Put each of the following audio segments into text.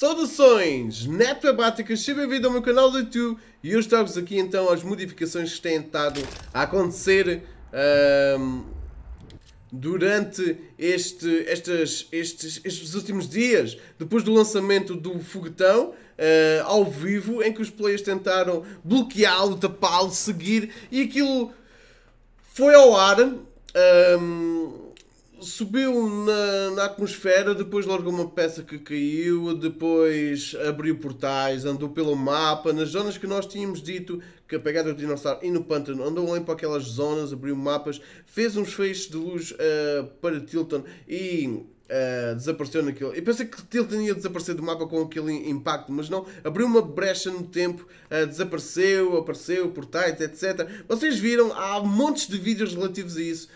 Saudações, netoabáticas, seja bem-vindo ao meu canal do YouTube e hoje trago-vos aqui então as modificações que têm estado a acontecer um, durante este, estas, estes, estes últimos dias, depois do lançamento do foguetão, uh, ao vivo, em que os players tentaram bloqueá-lo, tapá-lo, seguir e aquilo foi ao ar. Um, subiu na, na, atmosfera, depois largou uma peça que caiu, depois abriu portais, andou pelo mapa, nas zonas que nós tínhamos dito que a pegada do dinossauro e no pântano, andou ali para aquelas zonas, abriu mapas, fez uns feixes de luz uh, para Tilton e Uh, desapareceu naquilo. E pensei que Tilton ia desaparecer do mapa com aquele impacto, mas não. Abriu uma brecha no tempo, uh, desapareceu, apareceu, portais, etc. Vocês viram, há montes de vídeos relativos a isso.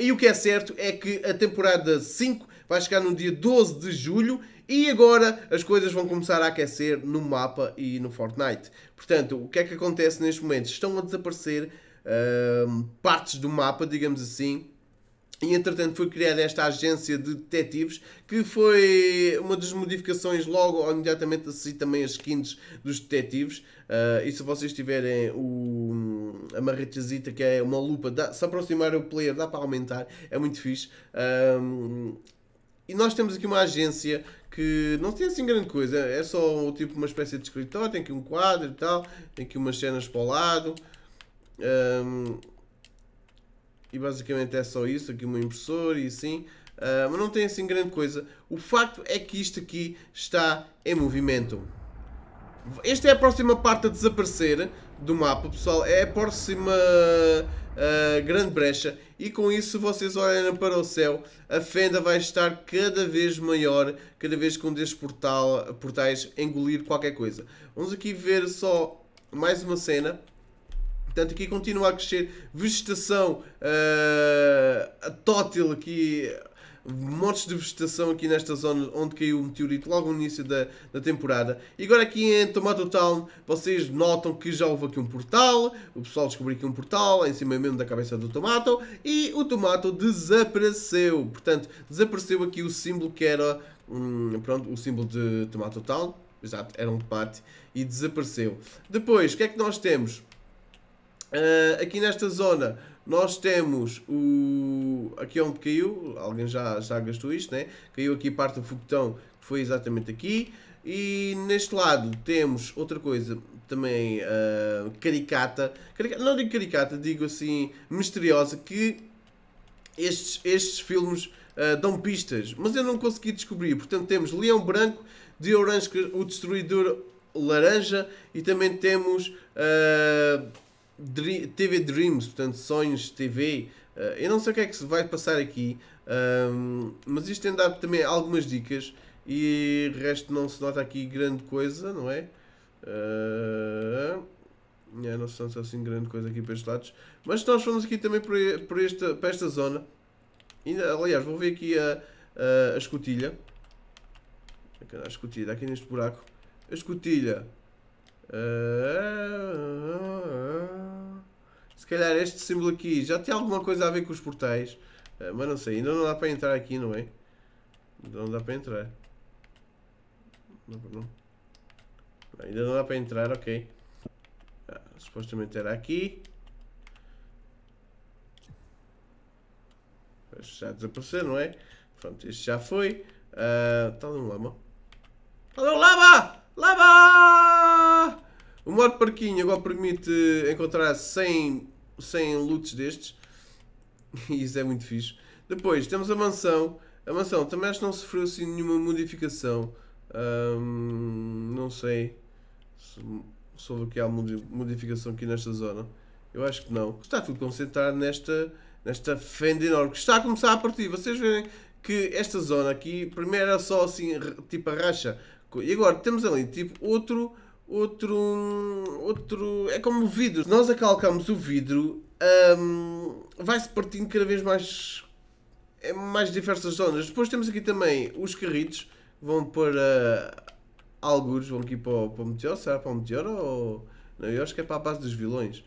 E o que é certo é que a temporada 5 vai chegar no dia 12 de julho e agora as coisas vão começar a aquecer no mapa e no Fortnite. Portanto, o que é que acontece neste momento? Estão a desaparecer uh, partes do mapa, digamos assim, e entretanto foi criada esta agência de detetives que foi uma das modificações logo ou imediatamente a também as skins dos detetives. Uh, e se vocês tiverem o, a marretazita que é uma lupa, dá, se aproximar o player dá para aumentar, é muito fixe. Um, ah, e nós temos aqui uma agência que não tem assim grande coisa, é só tipo uma espécie de escritório, tem aqui um quadro e tal, tem aqui umas cenas para o lado. Um, ah, e basicamente é só isso, aqui uma impressora e assim, uh, mas não tem assim grande coisa. O facto é que isto aqui está em movimento. Esta é a próxima parte a desaparecer do mapa, pessoal, é a próxima uh, grande brecha e com isso vocês olham para o céu, a fenda vai estar cada vez maior, cada vez que um destes portais engolir qualquer coisa. Vamos aqui ver só mais uma cena. Portanto, aqui continua a crescer vegetação uh, tótil aqui, montes de vegetação aqui nesta zona onde caiu o meteorito logo no início da, da temporada. E agora aqui em Tomato Town, vocês notam que já houve aqui um portal, o pessoal descobriu aqui um portal, em cima mesmo da cabeça do tomato, e o tomato desapareceu. Portanto, desapareceu aqui o símbolo que era, hum, pronto, o símbolo de Tomato Town, exato, era um tomate, e desapareceu. Depois, o que é que nós temos? Uh, aqui nesta zona nós temos o. Aqui é onde caiu, alguém já, já gastou isto, né? Caiu aqui parte do foguetão, que foi exatamente aqui. E neste lado temos outra coisa também uh, caricata. caricata. Não digo caricata, digo assim misteriosa, que estes, estes filmes uh, dão pistas, mas eu não consegui descobrir. Portanto, temos Leão Branco, de Orange, o Destruidor Laranja e também temos. Uh, Dream, TV Dreams, portanto Sonhos TV. Uh, eh, eu não sei o que é que se vai passar aqui, ehm, mas isto tem dado também algumas dicas e o resto não se nota aqui grande coisa, não é? Uh, não se nota assim grande coisa aqui para estes lados. Mas nós fomos aqui também por, por esta, para esta zona. aliás, vou ver aqui a, a, a escotilha. A escotilha, aqui neste buraco. A escotilha. Uh, uh, uh. Se calhar este símbolo aqui já tem alguma coisa a ver com os portais. Eh, mas não sei, ainda não dá para entrar aqui, não é? Ainda não dá para entrar. Não, não. Ainda não dá para entrar, ok. Ah, supostamente era aqui. Este já desapareceu, não é? Pronto, este já foi. Ah, está ali um lama. Está ali lama! O modo parquinho agora permite encontrar 100 sem loots destes. E isso é muito fixe. Depois temos a mansão. A mansão também acho que não sofreu assim nenhuma modificação. não sei se, houve que há modificação aqui nesta zona. Eu acho que não. Está tudo concentrado nesta, nesta fenda enorme que está a começar a partir. Vocês verem que esta zona aqui, primeiro era só assim, tipo a racha. E agora temos ali tipo outro outro. outro é como o vidro. Se nós acalcamos o vidro, um, vai-se partindo cada vez mais. É mais diversas zonas. Depois temos aqui também os carritos. Vão para. Ah, alguns vão aqui para o, para o meteoro. Será para o meteoro ou. Não, eu acho que é para a base dos vilões.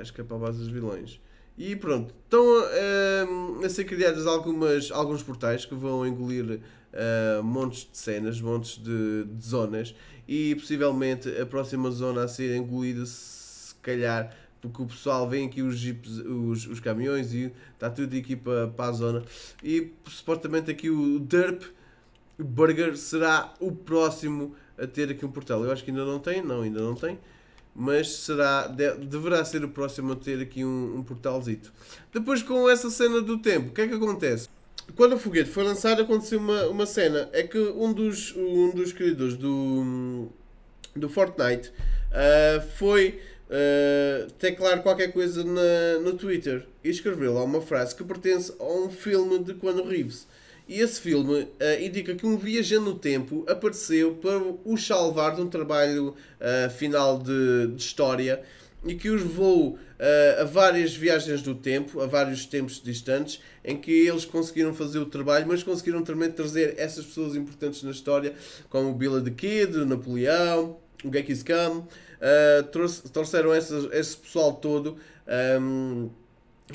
acho que é para a base dos vilões. E pronto, estão uh, a ser criados algumas, alguns portais que vão engolir uh, montes de cenas, montes de, de, zonas e possivelmente a próxima zona a ser engolida, se calhar, porque o pessoal vem aqui os jipes, os, os caminhões e está tudo aqui para, para a zona. E supostamente aqui o Derp Burger será o próximo a ter aqui um portal. Eu acho que ainda não tem, não, ainda não tem. Mas será, de, deverá ser o próximo a ter aqui um, um portalzito. Depois com essa cena do tempo, o que é que acontece? quando o foguete foi lançado, aconteceu uma, uma cena. É que um dos, um dos criadores do, do Fortnite uh, foi uh, teclar qualquer coisa na, no Twitter e escreveu lá uma frase que pertence a um filme de quando Reeves. E esse filme uh, indica que um viajante no tempo apareceu para o salvar de um trabalho final de, de história e que os levou uh, a várias viagens do tempo, a vários tempos distantes, em que eles conseguiram fazer o trabalho, mas conseguiram também trazer essas pessoas importantes na história, como o Billa the Kid, o Napoleão, o Gekis Khan, uh, trouxeram essas, esse pessoal todo. Um, ehm,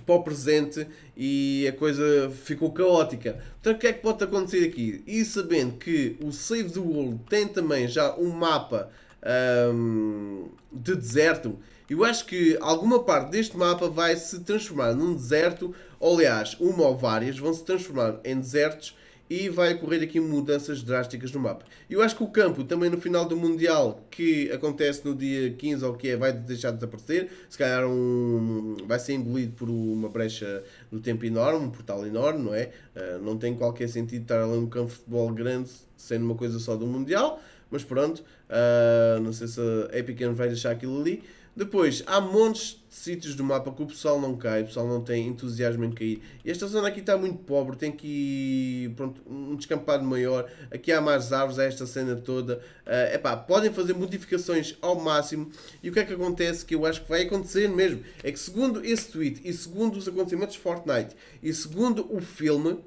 para o presente e a coisa ficou caótica. Portanto, o que é que pode acontecer aqui? E sabendo que o Save the World tem também já um mapa um, ehm, de deserto eu acho que alguma parte deste mapa vai se transformar num deserto, ou aliás, uma ou várias vão se transformar em desertos e vai ocorrer aqui mudanças drásticas no mapa. Eu acho que o campo, também no final do Mundial, que acontece no dia 15 ou que é, vai deixar de desaparecer, se calhar um, vai ser engolido por uma brecha do tempo enorme, um portal enorme, não é? Uh, não tem qualquer sentido estar ali um campo de futebol grande sendo uma coisa só do Mundial, mas pronto, uh, não sei se a Epic vai deixar aquilo ali. Depois, há montes de sítios do mapa que o pessoal não cai, o pessoal não tem entusiasmo em cair. Esta zona aqui está muito pobre, tem que pronto, um descampado maior. Aqui há mais árvores, há esta cena toda. Uh, epá, podem fazer modificações ao máximo. E o que é que acontece, que eu acho que vai acontecer mesmo, é que segundo esse tweet, e segundo os acontecimentos de Fortnite, e segundo o filme,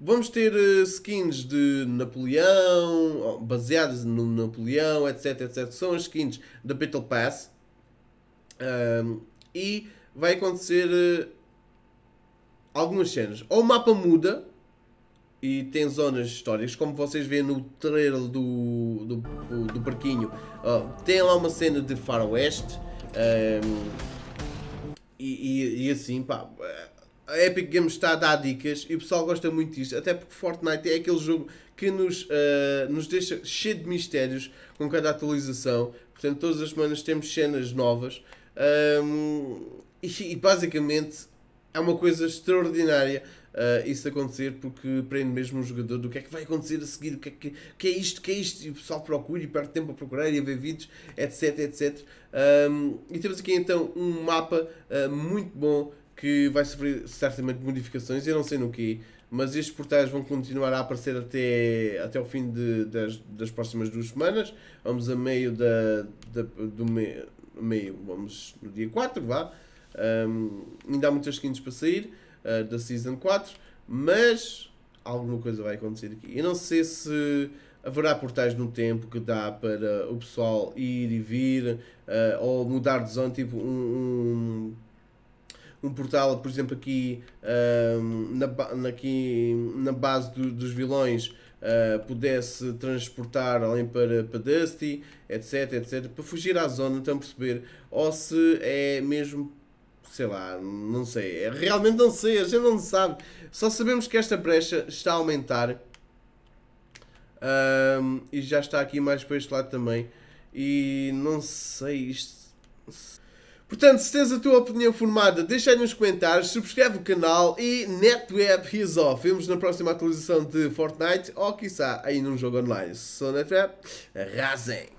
Vamos ter eh, skins de Napoleão, baseadas no Napoleão, etc, etc. São as skins da Battle Pass. Um, e vai acontecer uh, algumas cenas. Ou o mapa muda e tem zonas históricas, como vocês veem no trailer do, do, do, do parquinho. Uh, tem lá uma cena de Far Um, e, e, e, assim, pá eh, a Epic Games está a dar dicas e o pessoal gosta muito disto, até porque Fortnite é aquele jogo que nos, uh, nos deixa cheio de mistérios com cada atualização. Portanto, todas as semanas temos cenas novas um, e, e, basicamente é uma coisa extraordinária. Uh, isso acontecer porque prende mesmo o jogador do que é que vai acontecer a seguir, o que é, que, que é isto, que é isto, e o pessoal procura e perde tempo a procurar e a ver vídeos, etc, etc. Um, e temos aqui então um mapa uh, muito bom que vai sofrer certamente modificações, eu não sei no que, mas estes portais vão continuar a aparecer até, até o fim de, das, das próximas duas semanas. Vamos a meio da, da do meio, meio, vamos no dia 4, vá. Um, ainda há muitas skins para sair uh, da Season 4, mas alguma coisa vai acontecer aqui. Eu não sei se haverá portais no tempo que dá para o pessoal ir e vir uh, ou mudar de zona, tipo um, um um portal, por exemplo, aqui, um, na, aqui na base do, dos vilões uh, pudesse transportar além para, para Dusty, etc, etc, para fugir à zona, então perceber, ou se é mesmo sei lá, não sei, é, realmente não sei, a gente não sabe. Só sabemos que esta brecha está a aumentar um, e já está aqui mais para este lado também. E não sei, isto Portanto, se tens a tua opinião formada, deixa aí nos comentários, subscreve o canal e NetWeb is off. Vemos na próxima atualização de Fortnite ou, quiçá, aí num jogo online. Sou NetWeb, arrasem!